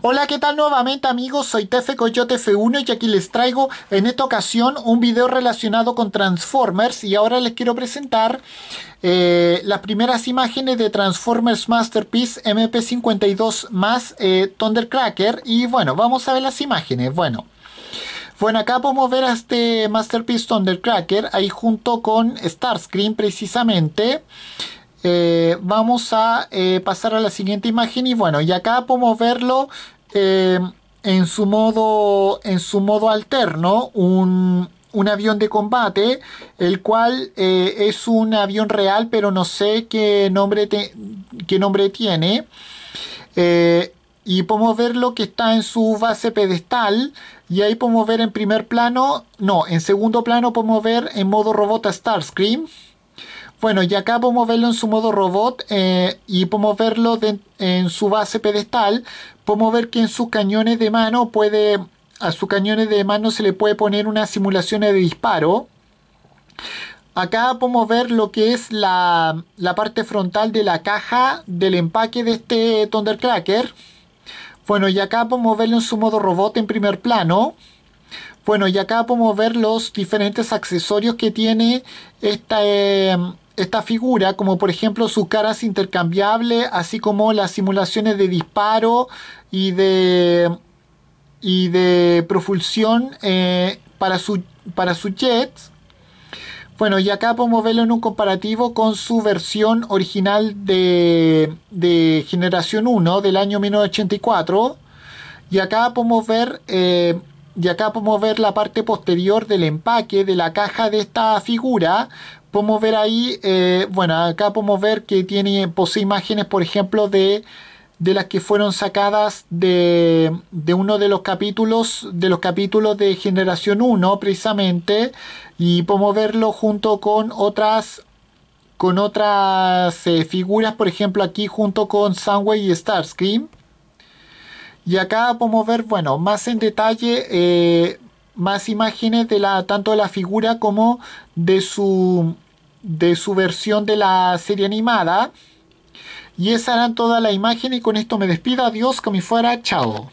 Hola, ¿qué tal nuevamente amigos? Soy Tefe Coyote F1 y aquí les traigo en esta ocasión un video relacionado con Transformers y ahora les quiero presentar eh, las primeras imágenes de Transformers Masterpiece MP52 más eh, Thundercracker y bueno, vamos a ver las imágenes, bueno. Bueno, acá podemos ver a este Masterpiece Thundercracker ahí junto con Starscream precisamente. Eh, vamos a eh, pasar a la siguiente imagen y bueno, y acá podemos verlo eh, en, su modo, en su modo alterno, un, avión de combate, el cual es un avión real, pero no sé qué nombre, qué nombre tiene y podemos ver lo que está en su base pedestal y ahí podemos ver en primer plano, no, en segundo plano podemos ver en modo robot a Starscream bueno, y acá podemos verlo en su modo robot eh, y podemos verlo en su base pedestal. Podemos ver que en sus cañones de mano puede, a sus cañones de mano se le puede poner una simulación de disparo. Acá podemos ver lo que es la, parte frontal de la caja del empaque de este Thundercracker. Bueno, y acá podemos verlo en su modo robot en primer plano. Bueno, y acá podemos ver los diferentes accesorios que tiene esta, eh, esta figura, como por ejemplo sus caras intercambiables, así como las simulaciones de disparo y de, y de propulsión eh, para, su, para su jet. Bueno, y acá podemos verlo en un comparativo con su versión original de, de generación 1 del año 1984. Y acá podemos ver eh, y acá podemos ver la parte posterior del empaque de la caja de esta figura podemos ver ahí eh, bueno acá podemos ver que tiene posee imágenes por ejemplo de de las que fueron sacadas de, de, uno de los capítulos de los capítulos de generación 1 precisamente y podemos verlo junto con otras con otras eh, figuras por ejemplo aquí junto con Sunway y Starscream y acá podemos ver, bueno, más en detalle, eh, más imágenes de la, tanto de la figura como de su, de su versión de la serie animada. Y esa era toda la imagen y con esto me despido. Adiós, que me fuera. Chao.